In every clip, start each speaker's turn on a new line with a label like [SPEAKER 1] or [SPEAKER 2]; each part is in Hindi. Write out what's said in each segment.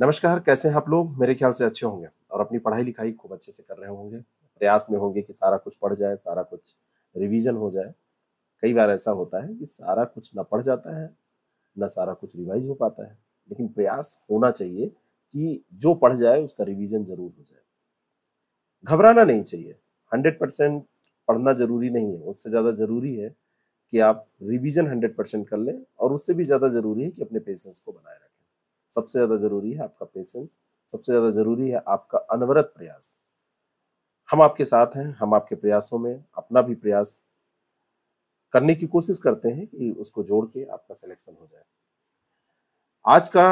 [SPEAKER 1] नमस्कार कैसे हैं आप लोग मेरे ख्याल से अच्छे होंगे और अपनी पढ़ाई लिखाई खूब अच्छे से कर रहे होंगे प्रयास में होंगे कि सारा कुछ पढ़ जाए सारा कुछ रिवीजन हो जाए कई बार ऐसा होता है कि सारा कुछ ना पढ़ जाता है ना सारा कुछ रिवाइज हो पाता है लेकिन प्रयास होना चाहिए कि जो पढ़ जाए उसका रिवीजन जरूर हो जाए घबराना नहीं चाहिए हंड्रेड परसेंट पढ़ना जरूरी नहीं है उससे ज़्यादा जरूरी है कि आप रिवीजन हंड्रेड परसेंट कर लें और उससे भी ज़्यादा जरूरी है कि अपने पेशेंस को बनाए रखें सबसे ज़्यादा ज़रूरी है आपका पेशेंस सबसे ज़्यादा ज़रूरी है आपका अनवरत प्रयास हम आपके साथ हैं हम आपके प्रयासों में अपना भी प्रयास करने की कोशिश करते हैं कि उसको जोड़ के आपका सिलेक्शन हो जाए आज का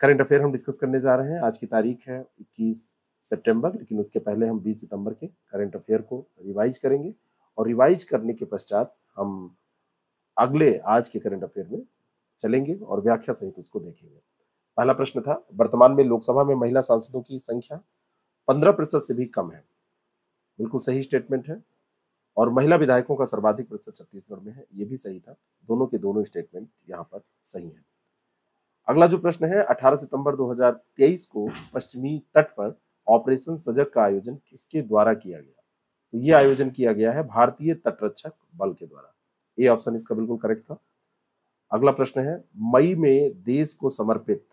[SPEAKER 1] करंट अफेयर हम डिस्कस करने जा रहे हैं आज की तारीख है 21 सितंबर लेकिन उसके पहले हम 20 सितंबर के करंट अफेयर को रिवाइज करेंगे और रिवाइज करने के पश्चात हम अगले आज के करंट अफेयर में चलेंगे और व्याख्या सहित उसको देखेंगे पहला प्रश्न था वर्तमान में लोकसभा में महिला सांसदों की संख्या पंद्रह प्रतिशत से भी कम है बिल्कुल सही स्टेटमेंट है और महिला विधायकों का सर्वाधिक प्रतिशत छत्तीसगढ़ में है यह भी सही था दोनों के दोनों स्टेटमेंट यहाँ पर सही है अगला जो प्रश्न है 18 सितंबर 2023 को पश्चिमी तट पर ऑपरेशन सजग का आयोजन किसके द्वारा किया गया तो ये आयोजन किया गया है भारतीय तटरक्षक बल के द्वारा ये ऑप्शन इसका बिल्कुल करेक्ट था अगला प्रश्न है मई में देश को समर्पित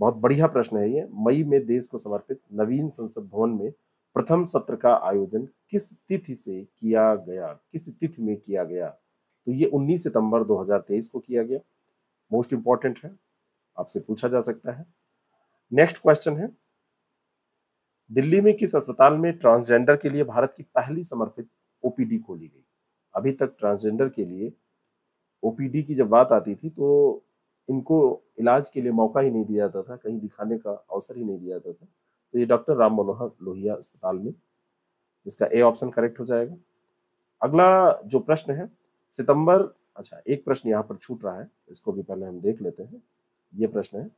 [SPEAKER 1] बहुत बढ़िया प्रश्न है ये मई में देश को समर्पित नवीन संसद भवन में प्रथम सत्र का आयोजन किस तिथि से किया गया किस तिथि में किया गया तो ये 19 सितंबर 2023 को किया गया मोस्ट इंपॉर्टेंट है आपसे पूछा जा सकता है नेक्स्ट क्वेश्चन है दिल्ली में किस अस्पताल में ट्रांसजेंडर के लिए भारत की पहली समर्पित ओपीडी खोली गई अभी तक ट्रांसजेंडर के लिए ओपीडी की जब बात आती थी तो इनको इलाज के लिए मौका ही नहीं दिया जाता था कहीं दिखाने का अवसर ही नहीं दिया जाता था तो ये डॉक्टर राम मनोहर लोहिया अस्पताल में इसका ए ऑप्शन करेक्ट हो जाएगा अगला जो प्रश्न है सितंबर अच्छा एक प्रश्न यहाँ पर छूट रहा है इसको भी पहले हम देख लेते हैं ये प्रश्न है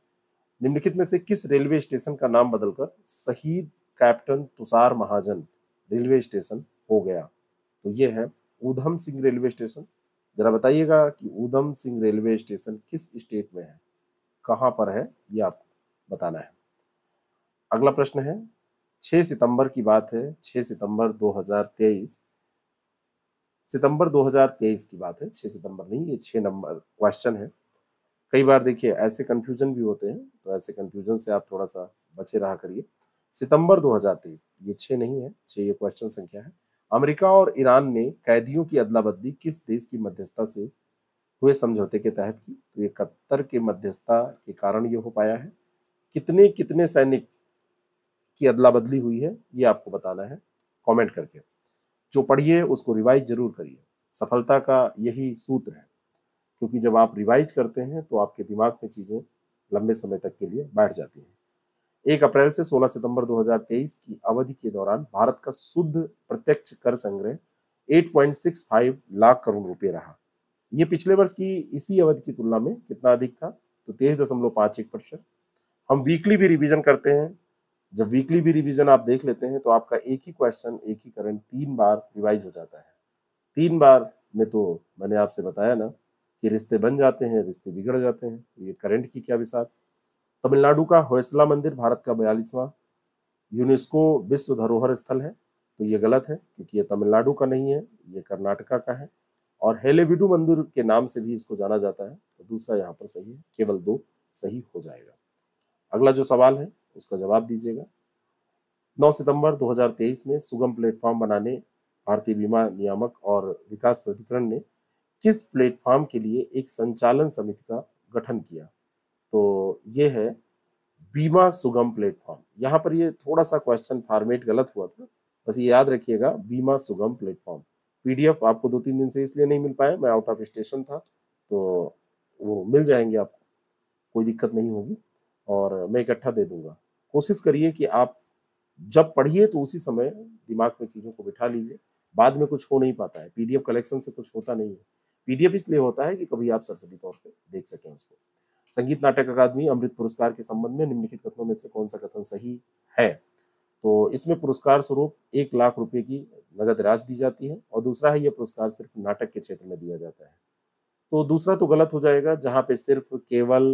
[SPEAKER 1] निम्नलिखित में से किस रेलवे स्टेशन का नाम बदलकर शहीद captain Tushar Mahajan railway station हो गया तो ये है ऊधम सिंह रेलवे स्टेशन जरा बताइएगा कि ऊधम सिंह रेलवे स्टेशन किस स्टेट में है कहाँ पर है ये आपको बताना है अगला प्रश्न है 6 सितंबर की बात है 6 सितंबर 2023 सितंबर 2023 की बात है 6 सितंबर नहीं ये 6 नंबर क्वेश्चन है कई बार देखिए ऐसे कन्फ्यूजन भी होते हैं तो ऐसे कन्फ्यूजन से आप थोड़ा सा बचे रहा करिए सितंबर 2023 ये 6 नहीं है 6 ये क्वेश्चन संख्या है अमेरिका और ईरान ने कैदियों की अदला बदली किस देश की मध्यस्थता से हुए समझौते के तहत की तो ये कत्तर के मध्यस्थता के कारण ये हो पाया है कितने कितने सैनिक की अदला बदली हुई है ये आपको बताना है कमेंट करके जो पढ़िए उसको रिवाइज जरूर करिए सफलता का यही सूत्र है क्योंकि जब आप रिवाइज करते हैं तो आपके दिमाग में चीज़ें लंबे समय तक के लिए बैठ जाती हैं एक अप्रैल से 16 सितंबर 2023 की अवधि के दौरान भारत का शुद्ध प्रत्यक्ष कर संग्रह 8.65 लाख करोड़ रुपए रहा यह पिछले वर्ष की इसी अवधि की तुलना में कितना अधिक था तो तेईस दशमलव पांच एक प्रतिशत हम वीकली भी रिवीजन करते हैं जब वीकली भी रिवीजन आप देख लेते हैं तो आपका एक ही क्वेश्चन एक ही करंट तीन बार रिवाइज हो जाता है तीन बार में तो मैंने आपसे बताया ना कि रिश्ते बन जाते हैं रिश्ते बिगड़ जाते हैं तो ये करंट की क्या विसात तमिलनाडु का होयसला मंदिर भारत का बयालीसवां यूनेस्को विश्व धरोहर स्थल है तो ये गलत है क्योंकि ये तमिलनाडु का नहीं है ये कर्नाटका का है और हेलेविडू मंदिर के नाम से भी इसको जाना जाता है तो दूसरा यहाँ पर सही है केवल दो सही हो जाएगा अगला जो सवाल है उसका जवाब दीजिएगा 9 सितंबर 2023 में सुगम प्लेटफॉर्म बनाने भारतीय बीमा नियामक और विकास प्राधिकरण ने किस प्लेटफॉर्म के लिए एक संचालन समिति का गठन किया तो ये है बीमा सुगम प्लेटफॉर्म यहाँ पर ये थोड़ा सा क्वेश्चन फॉर्मेट गलत हुआ था बस ये याद रखिएगा बीमा सुगम प्लेटफॉर्म पीडीएफ आपको दो तीन दिन से इसलिए नहीं मिल पाया मैं आउट ऑफ स्टेशन था तो वो मिल जाएंगे आपको कोई दिक्कत नहीं होगी और मैं इकट्ठा दे दूंगा कोशिश करिए कि आप जब पढ़िए तो उसी समय दिमाग में चीज़ों को बिठा लीजिए बाद में कुछ हो नहीं पाता है पीडीएफ कलेक्शन से कुछ होता नहीं है पीडीएफ इसलिए होता है कि कभी आप सरसरी तौर पर देख सकें उसको संगीत नाटक अकादमी अमृत पुरस्कार के संबंध में निम्नलिखित कथनों में से कौन सा कथन सही है तो इसमें पुरस्कार स्वरूप एक लाख रुपए की नगद राशि दी जाती है और दूसरा है यह पुरस्कार सिर्फ नाटक के क्षेत्र में दिया जाता है तो दूसरा तो गलत हो जाएगा जहाँ पे सिर्फ केवल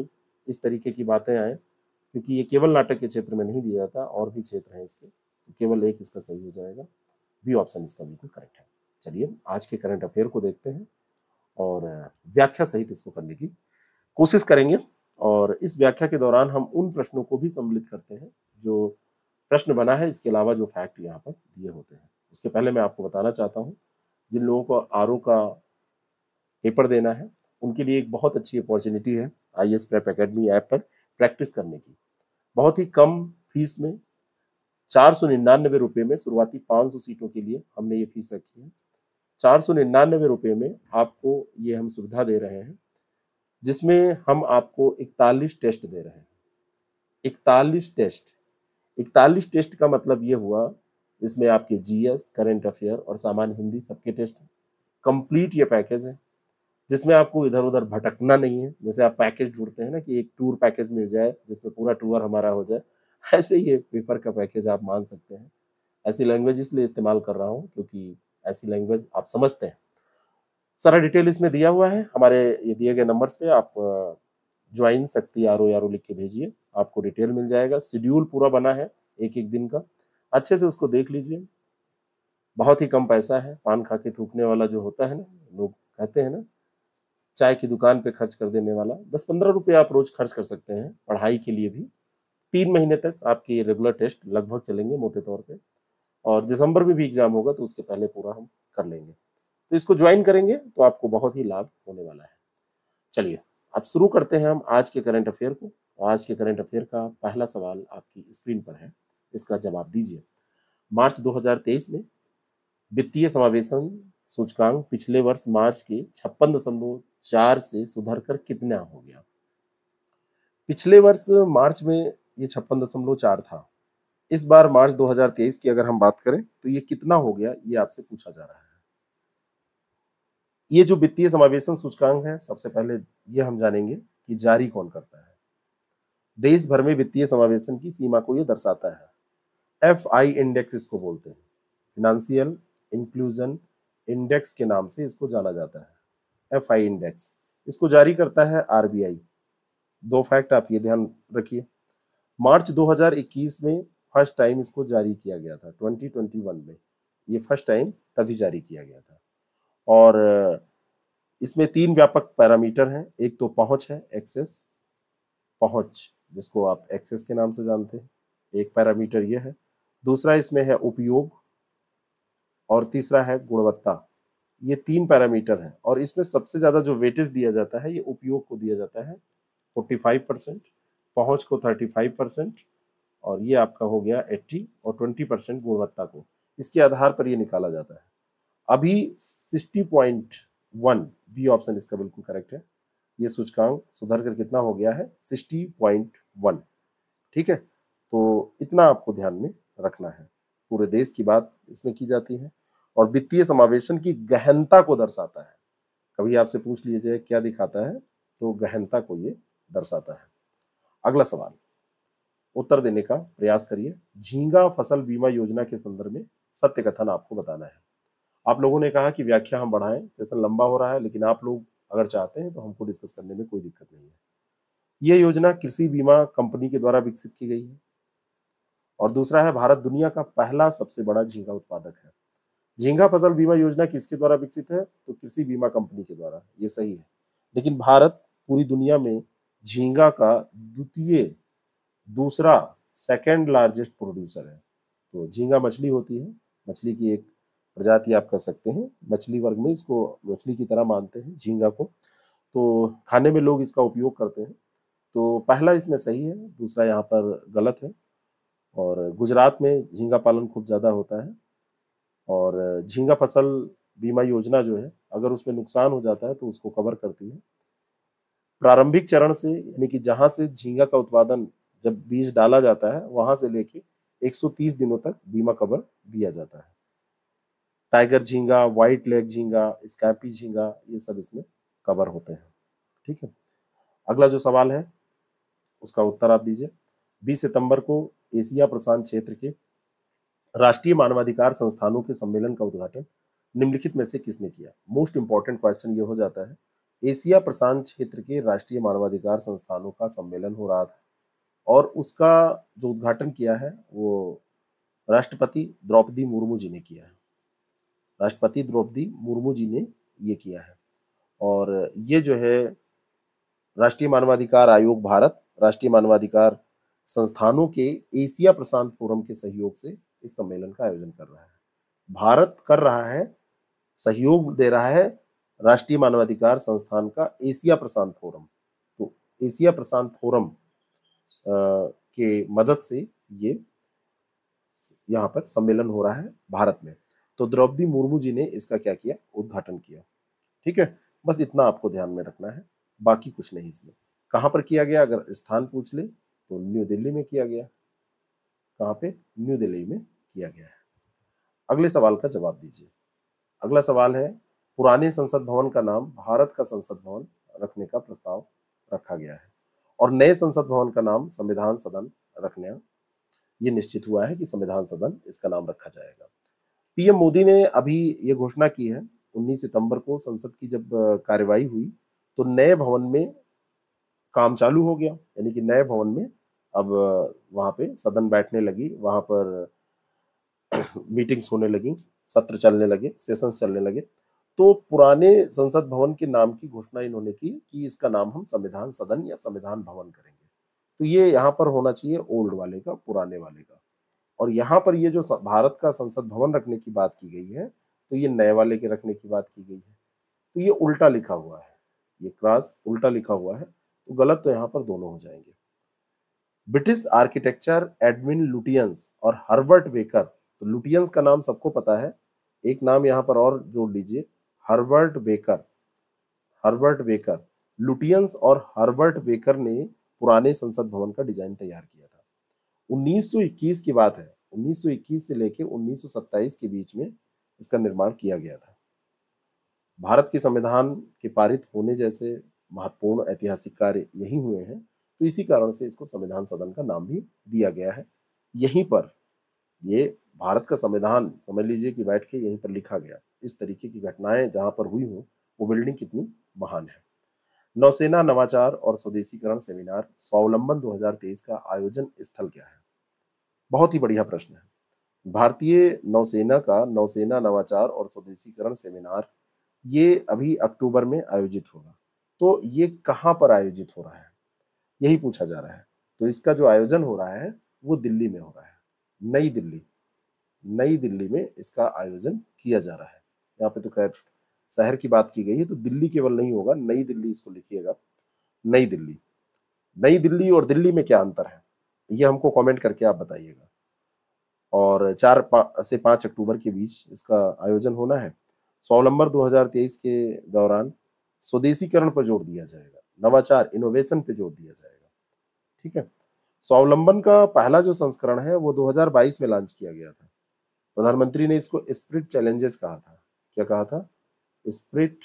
[SPEAKER 1] इस तरीके की बातें आए क्योंकि ये केवल नाटक के क्षेत्र में नहीं दिया जाता और भी क्षेत्र है इसके तो केवल एक इसका सही हो जाएगा बी ऑप्शन इसका बिल्कुल करेक्ट है चलिए आज के करंट अफेयर को देखते हैं और व्याख्या सहित इसको करने की कोशिश करेंगे और इस व्याख्या के दौरान हम उन प्रश्नों को भी सम्मिलित करते हैं जो प्रश्न बना है इसके अलावा जो फैक्ट यहाँ पर दिए होते हैं उसके पहले मैं आपको बताना चाहता हूँ जिन लोगों को आर का पेपर देना है उनके लिए एक बहुत अच्छी अपॉर्चुनिटी है I S prep academy app पर प्रैक्टिस करने की बहुत ही कम फीस में चार सौ निन्यानवे रुपये में शुरुआती पाँच सौ सीटों के लिए हमने ये फीस रखी है चार सौ निन्यानवे रुपये में आपको ये हम सुविधा दे रहे हैं जिसमें हम आपको 41 टेस्ट दे रहे हैं 41 टेस्ट 41 टेस्ट का मतलब ये हुआ इसमें आपके जीएस करंट अफेयर और सामान्य हिंदी सबके टेस्ट हैं कंप्लीट ये पैकेज है जिसमें आपको इधर उधर भटकना नहीं है जैसे आप पैकेज ढूंढते हैं ना कि एक टूर पैकेज मिल जाए जिसमें पूरा टूर हमारा हो जाए ऐसे ही पेपर का पैकेज आप मान सकते हैं ऐसी लैंग्वेज इसलिए इस्तेमाल कर रहा हूँ क्योंकि ऐसी लैंग्वेज आप समझते हैं सारा डिटेल इसमें दिया हुआ है हमारे ये दिए गए नंबर्स पे आप ज्वाइन सकती आर ओ आर ओ लिख के भेजिए आपको डिटेल मिल जाएगा शेड्यूल पूरा बना है एक एक दिन का अच्छे से उसको देख लीजिए बहुत ही कम पैसा है पान खा के थूकने वाला जो होता है ना लोग कहते हैं ना चाय की दुकान पे खर्च कर देने वाला दस पंद्रह रुपये आप रोज खर्च कर सकते हैं पढ़ाई के लिए भी तीन महीने तक आपके रेगुलर टेस्ट लगभग चलेंगे मोटे तौर पे और दिसंबर में भी एग्ज़ाम होगा तो उसके पहले पूरा हम कर लेंगे तो इसको ज्वाइन करेंगे तो आपको बहुत ही लाभ होने वाला है चलिए अब शुरू करते हैं हम आज के करंट अफेयर को आज के करंट अफेयर का पहला सवाल आपकी स्क्रीन पर है इसका जवाब दीजिए मार्च 2023 में वित्तीय समावेशन सूचकांक पिछले वर्ष मार्च के छप्पन दशमलव चार से सुधर कर कितना हो गया पिछले वर्ष मार्च में ये छप्पन दशमलव चार था इस बार मार्च 2023 की अगर हम बात करें तो ये कितना हो गया ये आपसे पूछा जा रहा है ये जो वित्तीय समावेशन सूचकांक है सबसे पहले ये हम जानेंगे कि जारी कौन करता है देश भर में वित्तीय समावेशन की सीमा को ये दर्शाता है एफ आई इंडेक्स इसको बोलते हैं फिनेंशियल इंक्लूजन इंडेक्स के नाम से इसको जाना जाता है एफ आई इंडेक्स इसको जारी करता है आरबीआई दो फैक्ट आप ये ध्यान रखिए मार्च 2021 में फर्स्ट टाइम इसको जारी किया गया था 2021 में ये फर्स्ट टाइम तभी जारी किया गया था और इसमें तीन व्यापक पैरामीटर हैं एक तो पहुंच है एक्सेस पहुंच जिसको आप एक्सेस के नाम से जानते हैं एक पैरामीटर यह है दूसरा इसमें है उपयोग और तीसरा है गुणवत्ता ये तीन पैरामीटर हैं और इसमें सबसे ज़्यादा जो वेटेज दिया जाता है ये उपयोग को दिया जाता है 45 परसेंट पहुँच को 35 परसेंट और ये आपका हो गया 80 और 20 परसेंट गुणवत्ता को इसके आधार पर ये निकाला जाता है अभी sixty point one B option इसका बिल्कुल करेक्ट है ये सूचकांक सुधर कर कितना हो गया है सिक्सटी पॉइंट वन ठीक है तो इतना आपको ध्यान में रखना है पूरे देश की बात इसमें की जाती है और वित्तीय समावेशन की गहनता को दर्शाता है कभी आपसे पूछ लिया जाए क्या दिखाता है तो गहनता को ये दर्शाता है अगला सवाल उत्तर देने का प्रयास करिए झींगा फसल बीमा योजना के संदर्भ में सत्य कथन आपको बताना है आप लोगों ने कहा कि व्याख्या हम बढ़ाएं सेशन लंबा हो रहा है लेकिन आप लोग अगर चाहते हैं तो हमको डिस्कस करने में कोई दिक्कत नहीं है ये योजना कृषि बीमा कंपनी के द्वारा विकसित की गई है और दूसरा है भारत दुनिया का पहला सबसे बड़ा झींगा उत्पादक है झींगा फसल बीमा योजना किसके द्वारा विकसित है तो कृषि बीमा कंपनी के द्वारा ये सही है लेकिन भारत पूरी दुनिया में झींगा का द्वितीय दूसरा सेकेंड लार्जेस्ट प्रोड्यूसर है तो झींगा मछली होती है मछली की एक प्रजाति आप कह सकते हैं मछली वर्ग में इसको मछली की तरह मानते हैं झींगा को तो खाने में लोग इसका उपयोग करते हैं तो पहला इसमें सही है दूसरा यहाँ पर गलत है और गुजरात में झींगा पालन खूब ज़्यादा होता है और झींगा फसल बीमा योजना जो है अगर उसमें नुकसान हो जाता है तो उसको कवर करती है प्रारंभिक चरण से यानी कि जहाँ से झींगा का उत्पादन जब बीज डाला जाता है वहाँ से लेके 130 दिनों तक बीमा कवर दिया जाता है टाइगर झींगा वाइट लेग झींगा स्कैपी झींगा ये सब इसमें कवर होते हैं ठीक है अगला जो सवाल है उसका उत्तर आप दीजिए 20 सितंबर को एशिया प्रशांत क्षेत्र के राष्ट्रीय मानवाधिकार संस्थानों के सम्मेलन का उद्घाटन निम्नलिखित में से किसने किया मोस्ट इंपॉर्टेंट क्वेश्चन ये हो जाता है एशिया प्रशांत क्षेत्र के राष्ट्रीय मानवाधिकार संस्थानों का सम्मेलन हो रहा था और उसका जो उद्घाटन किया है वो राष्ट्रपति द्रौपदी मुर्मू जी ने किया है राष्ट्रपति द्रौपदी मुर्मू जी ने ये किया है और ये जो है राष्ट्रीय मानवाधिकार आयोग भारत राष्ट्रीय मानवाधिकार संस्थानों के एशिया प्रशांत फोरम के सहयोग से इस सम्मेलन का आयोजन कर रहा है भारत कर रहा है सहयोग दे रहा है राष्ट्रीय मानवाधिकार संस्थान का एशिया प्रशांत फोरम तो एशिया प्रशांत फोरम के मदद से ये यहाँ पर सम्मेलन हो रहा है भारत में तो द्रौपदी मुर्मू जी ने इसका क्या किया उद्घाटन किया ठीक है बस इतना आपको ध्यान में रखना है बाकी कुछ नहीं इसमें कहाँ पर किया गया अगर स्थान पूछ ले तो न्यू दिल्ली में किया गया कहाँ पे न्यू दिल्ली में किया गया है अगले सवाल का जवाब दीजिए अगला सवाल है पुराने संसद भवन का नाम भारत का संसद भवन रखने का प्रस्ताव रखा गया है और नए संसद भवन का नाम संविधान सदन रखने ये निश्चित हुआ है कि संविधान सदन इसका नाम रखा जाएगा पीएम मोदी ने अभी ये घोषणा की है 19 सितंबर को संसद की जब कार्यवाही हुई तो नए भवन में काम चालू हो गया यानी कि नए भवन में अब वहाँ पे सदन बैठने लगी वहां पर मीटिंग्स होने लगी सत्र चलने लगे सेशंस चलने लगे तो पुराने संसद भवन के नाम की घोषणा इन्होंने की कि इसका नाम हम संविधान सदन या संविधान भवन करेंगे तो ये यहाँ पर होना चाहिए ओल्ड वाले का पुराने वाले का और यहाँ पर ये जो भारत का संसद भवन रखने की बात की गई है तो ये नए वाले के रखने की बात की गई है तो ये उल्टा लिखा हुआ है ये क्रॉस उल्टा लिखा हुआ है तो गलत तो यहाँ पर दोनों हो जाएंगे ब्रिटिश आर्किटेक्चर एडमिन लुटियंस और हर्बर्ट बेकर तो लुटियंस का नाम सबको पता है एक नाम यहाँ पर और जोड़ लीजिए Herbert Baker Herbert Baker Lutyens और हर्बर्ट बेकर ने पुराने संसद भवन का डिजाइन तैयार किया था 1921 की बात है 1921 से लेकर 1927 के बीच में इसका निर्माण किया गया था भारत के संविधान के पारित होने जैसे महत्वपूर्ण ऐतिहासिक कार्य यही हुए हैं तो इसी कारण से इसको संविधान सदन का नाम भी दिया गया है यहीं पर ये भारत का संविधान समझ लीजिए कि बैठ के यहीं पर लिखा गया इस तरीके की घटनाएं जहां पर हुई हूँ वो बिल्डिंग कितनी महान है नौसेना नवाचार और स्वदेशीकरण सेमिनार स्वावलंबन 2023 का आयोजन स्थल क्या है बहुत ही बढ़िया प्रश्न है भारतीय नौसेना का नौसेना नवाचार और स्वदेशीकरण सेमिनार ये अभी अक्टूबर में आयोजित होगा तो ये कहाँ पर आयोजित हो रहा है यही पूछा जा रहा है तो इसका जो आयोजन हो रहा है वो दिल्ली में हो रहा है नई दिल्ली नई दिल्ली में इसका आयोजन किया जा रहा है यहाँ पे तो खैर शहर की बात की गई है तो दिल्ली केवल नहीं होगा नई दिल्ली इसको लिखिएगा नई दिल्ली नई दिल्ली और दिल्ली में क्या अंतर है ये हमको कमेंट करके आप बताइएगा और चार पा, से पाँच अक्टूबर के बीच इसका आयोजन होना है स्वावलंबर 2023 के दौरान स्वदेशीकरण पर जोर दिया जाएगा नवाचार इनोवेशन पर जोर दिया जाएगा ठीक है स्वावलंबन का पहला जो संस्करण है वो 2022 में लॉन्च किया गया था प्रधानमंत्री ने इसको स्प्रिट चैलेंजेस कहा था क्या कहा था spirit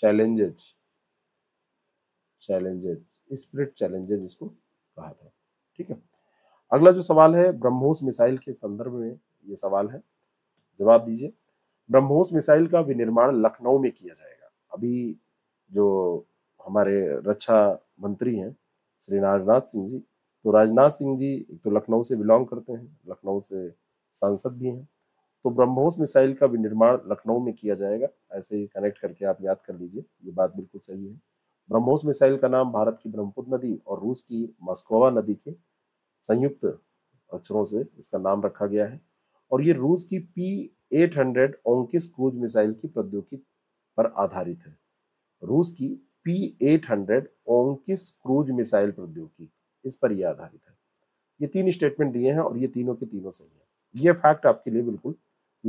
[SPEAKER 1] challenges challenges spirit challenges इसको कहा था ठीक है अगला जो सवाल है ब्रह्मोस मिसाइल के संदर्भ में ये सवाल है जवाब दीजिए ब्रह्मोस मिसाइल का विनिर्माण लखनऊ में किया जाएगा अभी जो हमारे रक्षा मंत्री हैं श्री राजनाथ सिंह जी तो राजनाथ सिंह जी एक तो लखनऊ से बिलोंग करते हैं लखनऊ से सांसद भी हैं तो ब्रह्मोस मिसाइल का विनिर्माण लखनऊ में किया जाएगा ऐसे ही कनेक्ट करके आप याद कर लीजिए ये बात बिल्कुल सही है ब्रह्मोस मिसाइल का नाम भारत की ब्रह्मपुत्र नदी और रूस की मस्कोवा नदी के संयुक्त अक्षरों से इसका नाम रखा गया है और ये रूस की P 800 hundred Onyx cruise missile की प्रौद्योगिकी पर आधारित है रूस की P 800 hundred Onyx cruise missile प्रौद्योगिकी इस पर यह आधारित है ये तीन स्टेटमेंट दिए हैं और ये तीनों के तीनों सही है ये फैक्ट आपके लिए बिल्कुल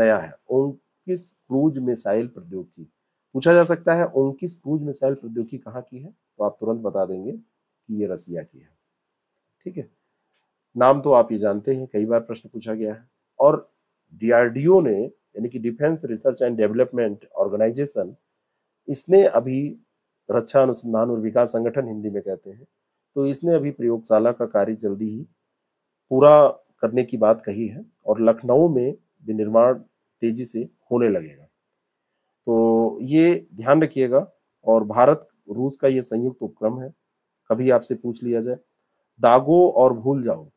[SPEAKER 1] नया है ओंकिस क्रूज मिसाइल प्रौद्योगिकी पूछा जा सकता है ओंकिस क्रूज मिसाइल प्रौद्योगिकी कहाँ की है तो आप तुरंत बता देंगे कि ये रसिया की है ठीक है नाम तो आप ये जानते हैं कई बार प्रश्न पूछा गया है और डीआरडीओ ने यानी कि defence research and development organisation इसने अभी रक्षा अनुसंधान और विकास संगठन हिंदी में कहते हैं तो इसने अभी प्रयोगशाला का कार्य जल्दी ही पूरा करने की बात कही है और लखनऊ में विनिर्माण तेजी से होने लगेगा तो ये ध्यान रखिएगा और भारत रूस का ये संयुक्त उपक्रम है कभी आपसे पूछ लिया जाए दागो और भूल जाओ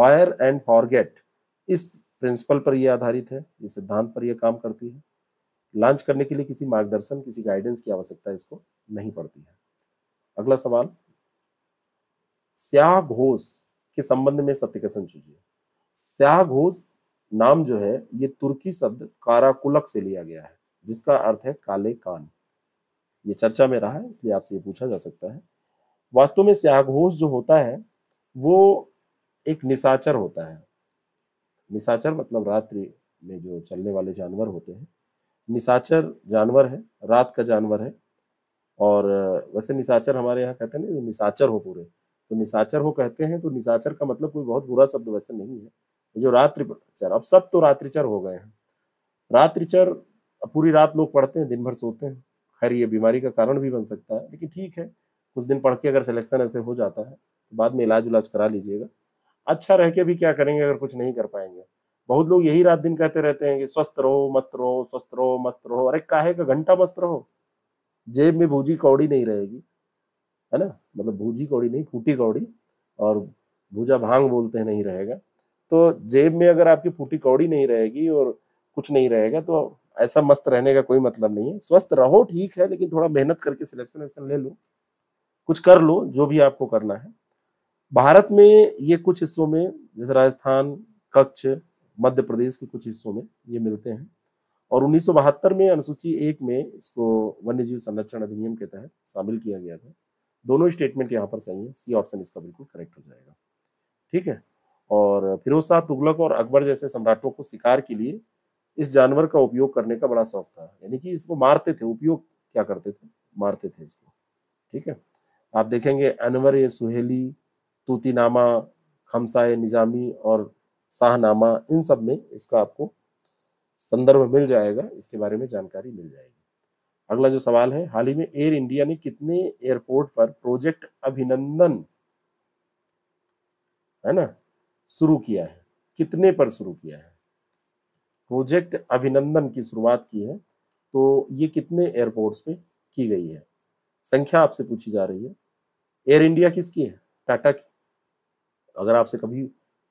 [SPEAKER 1] फायर एंड फॉरगेट इस प्रिंसिपल पर यह आधारित है ये सिद्धांत पर यह काम करती है लॉन्च करने के लिए किसी मार्गदर्शन किसी गाइडेंस की आवश्यकता इसको नहीं पड़ती है अगला सवाल स्याह घोष के संबंध में सत्य कथन चुजिए स्याह घोष नाम जो है ये तुर्की शब्द काराकुलक से लिया गया है जिसका अर्थ है काले कान ये चर्चा में रहा है इसलिए आपसे ये पूछा जा सकता है वास्तव में स्याह घोष जो होता है वो एक निशाचर होता है निशाचर मतलब रात्रि में जो चलने वाले जानवर होते हैं निशाचर जानवर है रात का जानवर है और वैसे निशाचर हमारे यहाँ कहते हैं ना निशाचर हो पूरे तो निशाचर हो कहते हैं तो निशाचर का मतलब कोई बहुत बुरा शब्द वैसे नहीं है जो रात्रिचर अब सब तो रात्रिचर हो गए हैं रात्रिचर पूरी रात लोग पढ़ते हैं दिन भर सोते हैं खैर ये बीमारी का कारण भी बन सकता है लेकिन ठीक है कुछ दिन पढ़ के अगर सिलेक्शन ऐसे हो जाता है तो बाद में इलाज उलाज करा लीजिएगा अच्छा रह के भी क्या करेंगे अगर कुछ नहीं कर पाएंगे बहुत लोग यही रात दिन कहते रहते हैं कि स्वस्थ रहो मस्त रहो स्वस्थ रहो मस्त रहो अरे काहे का घंटा मस्त रहो जेब में भूजी कौड़ी नहीं रहेगी है ना मतलब भूजी कौड़ी नहीं फूटी कौड़ी और भूजा भांग बोलते हैं नहीं रहेगा तो जेब में अगर आपकी फूटी कौड़ी नहीं रहेगी और कुछ नहीं रहेगा तो ऐसा मस्त रहने का कोई मतलब नहीं है स्वस्थ रहो ठीक है लेकिन थोड़ा मेहनत करके सिलेक्शन ले लो कुछ कर लो जो भी आपको करना है भारत में ये कुछ हिस्सों में जैसे राजस्थान कच्छ मध्य प्रदेश के कुछ हिस्सों में ये मिलते हैं और उन्नीस में अनुसूची एक में इसको वन्य जीव संरक्षण अधिनियम के तहत शामिल किया गया था दोनों स्टेटमेंट यहाँ पर सही है सी ऑप्शन इसका बिल्कुल करेक्ट हो जाएगा ठीक है और फिरोज शाह तुगलक और अकबर जैसे सम्राटों को शिकार के लिए इस जानवर का उपयोग करने का बड़ा शौक था यानी कि इसको मारते थे उपयोग क्या करते थे मारते थे इसको ठीक है आप देखेंगे अनवर ये सुहेली तूतीनामा खमसाए निजामी और शाहनामा इन सब में इसका आपको संदर्भ मिल जाएगा इसके बारे में जानकारी मिल जाएगी अगला जो सवाल है हाल ही में एयर इंडिया ने कितने एयरपोर्ट पर प्रोजेक्ट अभिनंदन है ना शुरू किया है कितने पर शुरू किया है प्रोजेक्ट अभिनंदन की शुरुआत की है तो ये कितने एयरपोर्ट्स पे की गई है संख्या आपसे पूछी जा रही है एयर इंडिया किसकी है टाटा की अगर आपसे कभी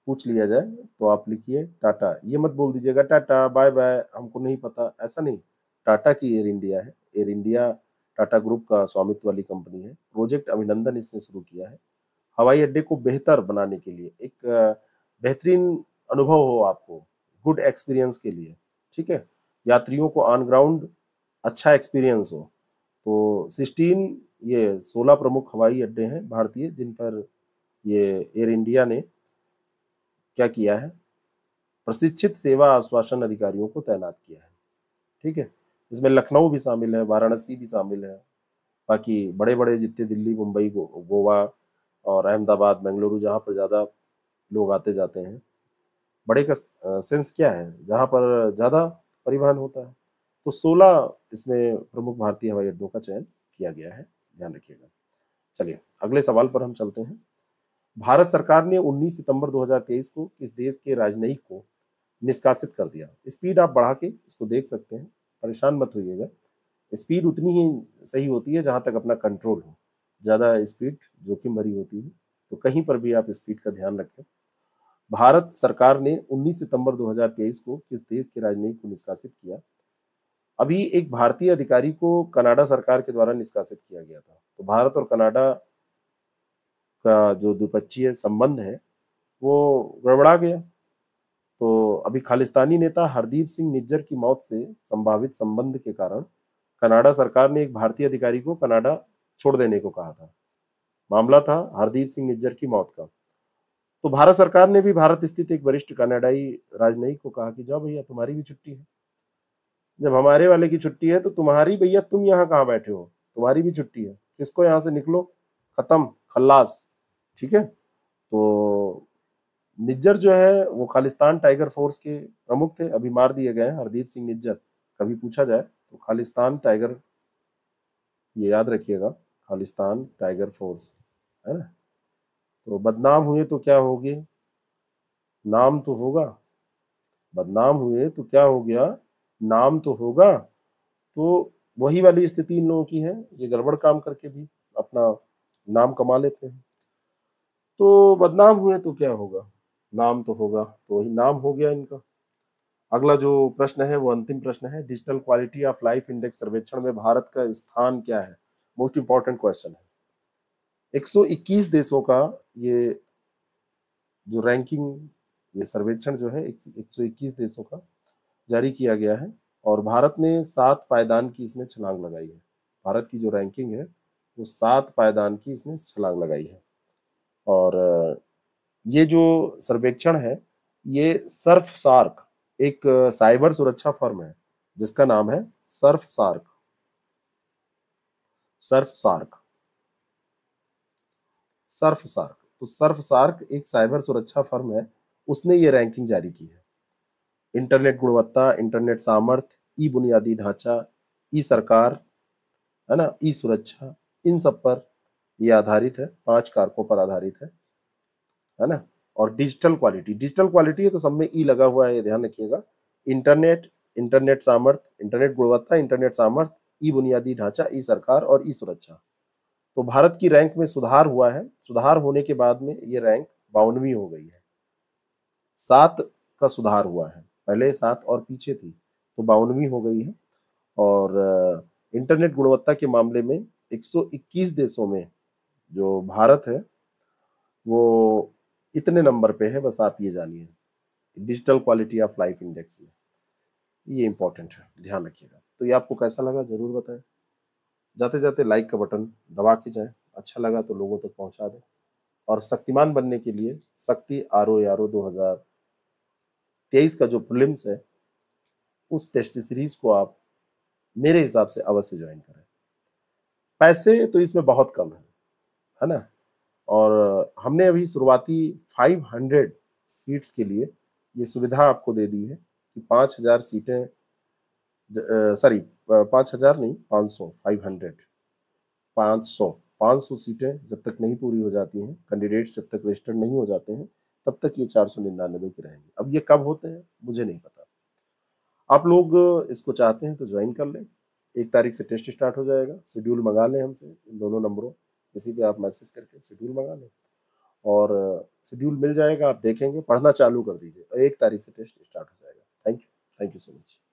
[SPEAKER 1] पूछ लिया जाए तो आप लिखिए टाटा ये मत बोल दीजिएगा टाटा बाय बाय हमको नहीं पता ऐसा नहीं टाटा की एयर इंडिया है एयर इंडिया टाटा ग्रुप का स्वामित्व वाली कंपनी है प्रोजेक्ट अभिनंदन इसने शुरू किया है हवाई अड्डे को बेहतर बनाने के लिए एक बेहतरीन अनुभव हो आपको गुड एक्सपीरियंस के लिए ठीक है यात्रियों को ऑन ग्राउंड अच्छा एक्सपीरियंस हो तो सिक्सटीन ये सोलह प्रमुख हवाई अड्डे हैं भारतीय जिन पर ये एयर इंडिया ने क्या किया है प्रशिक्षित सेवा आश्वासन अधिकारियों को तैनात किया है ठीक है इसमें लखनऊ भी शामिल है वाराणसी भी शामिल है बाकी बड़े बड़े जितने दिल्ली मुंबई गो, गोवा और अहमदाबाद बेंगलुरु जहाँ पर ज़्यादा लोग आते जाते हैं बड़े का सेंस क्या है जहाँ पर ज़्यादा परिवहन होता है तो 16 इसमें प्रमुख भारतीय हवाई अड्डों का चयन किया गया है ध्यान रखिएगा चलिए अगले सवाल पर हम चलते हैं भारत सरकार ने 19 सितंबर 2023 को इस देश के राजनयिक को निष्कासित कर दिया स्पीड आप बढ़ा के इसको देख सकते हैं परेशान मत होइएगा स्पीड उतनी ही सही होती है जहां तक अपना कंट्रोल हो ज़्यादा स्पीड जोखिम भरी होती है तो कहीं पर भी आप स्पीड का ध्यान रखें भारत सरकार ने 19 सितंबर 2023 को किस देश के राजनयिक को निष्कासित किया अभी एक भारतीय अधिकारी को कनाडा सरकार के द्वारा निष्कासित किया गया था तो भारत और कनाडा का जो द्विपक्षीय संबंध है वो गड़बड़ा गया तो अभी खालिस्तानी नेता हरदीप सिंह निज्जर की मौत से संभावित संबंध के कारण कनाडा सरकार ने एक भारतीय अधिकारी को कनाडा छोड़ देने को कहा था मामला था हरदीप सिंह निज्जर की मौत का तो भारत सरकार ने भी भारत स्थित एक वरिष्ठ कनाडाई राजनयिक को कहा कि जाओ भैया तुम्हारी भी छुट्टी है जब हमारे वाले की छुट्टी है तो तुम्हारी भैया तुम यहाँ कहाँ बैठे हो तुम्हारी भी छुट्टी है किसको यहाँ से निकलो खत्म खल्लास ठीक है तो निज्जर जो है वो खालिस्तान टाइगर फोर्स के प्रमुख थे अभी मार दिए गए हैं हरदीप सिंह निज्जर कभी पूछा जाए तो खालिस्तान टाइगर ये याद रखिएगा खालिस्तान टाइगर फोर्स है ना तो बदनाम हुए तो क्या होगी नाम तो होगा बदनाम हुए तो क्या हो गया नाम तो होगा तो वही वाली स्थिति इन लोगों की है ये गड़बड़ काम करके भी अपना नाम कमा लेते हैं तो बदनाम हुए तो क्या होगा नाम तो होगा तो वही नाम हो गया इनका अगला जो प्रश्न है वो अंतिम प्रश्न है digital quality of life index सर्वेक्षण में भारत का स्थान क्या है मोस्ट इंपॉर्टेंट क्वेश्चन है 121 देशों का ये जो रैंकिंग ये सर्वेक्षण जो है 121 देशों का जारी किया गया है और भारत ने सात पायदान की इसमें छलांग लगाई है भारत की जो रैंकिंग है वो सात पायदान की इसने छलांग लगाई है और ये जो सर्वेक्षण है ये सर्फ सार्क एक साइबर सुरक्षा फर्म है जिसका नाम है Surfshark Surfshark Surfshark तो सर्फ सार्क एक साइबर सुरक्षा फर्म है उसने ये रैंकिंग जारी की है इंटरनेट गुणवत्ता इंटरनेट सामर्थ्य ई बुनियादी ढांचा ई सरकार है ना ई सुरक्षा इन सब पर ये आधारित है पांच कारकों पर आधारित है है ना और डिजिटल क्वालिटी डिजिटल क्वालिटी है तो सब में ई लगा हुआ है ध्यान रखिएगा इंटरनेट इंटरनेट सामर्थ इंटरनेट गुणवत्ता इंटरनेट सामर्थ ई बुनियादी ढांचा ई सरकार और ई सुरक्षा तो भारत की रैंक में सुधार हुआ है सुधार होने के बाद में ये रैंक बावनवी हो गई है सात का सुधार हुआ है पहले सात और पीछे थी तो बावनवी हो गई है और इंटरनेट गुणवत्ता के मामले में 121 देशों में जो भारत है वो इतने नंबर पे है बस आप ये जानिए digital quality of life index में ये इम्पोर्टेंट है ध्यान रखिएगा तो ये आपको कैसा लगा ज़रूर बताएं जाते जाते लाइक का बटन दबा के जाए अच्छा लगा तो लोगों तक तो पहुंचा दें और शक्तिमान बनने के लिए शक्ति आर ओ आर ओ दो हजार तेईस का जो फिल्म्स है उस टेस्ट सीरीज को आप मेरे हिसाब से अवश्य ज्वाइन करें पैसे तो इसमें बहुत कम है है ना और हमने अभी शुरुआती 500 सीट्स के लिए ये सुविधा आपको दे दी है कि 5000 सीटें सॉरी 5000 नहीं 500 500 500 सौ सीटें जब तक नहीं पूरी हो जाती हैं कैंडिडेट्स जब तक रजिस्टर्ड नहीं हो जाते हैं तब तक ये चार सौ निन्यानवे के रहेंगे अब ये कब होते हैं मुझे नहीं पता आप लोग इसको चाहते हैं तो ज्वाइन कर लें एक तारीख से टेस्ट स्टार्ट हो जाएगा शेड्यूल मंगा लें हमसे इन दोनों नंबरों किसी भी आप मैसेज करके शेड्यूल मंगा लें और शेड्यूल मिल जाएगा आप देखेंगे पढ़ना चालू कर दीजिए एक तारीख से टेस्ट स्टार्ट हो जाएगा thank you thank you so much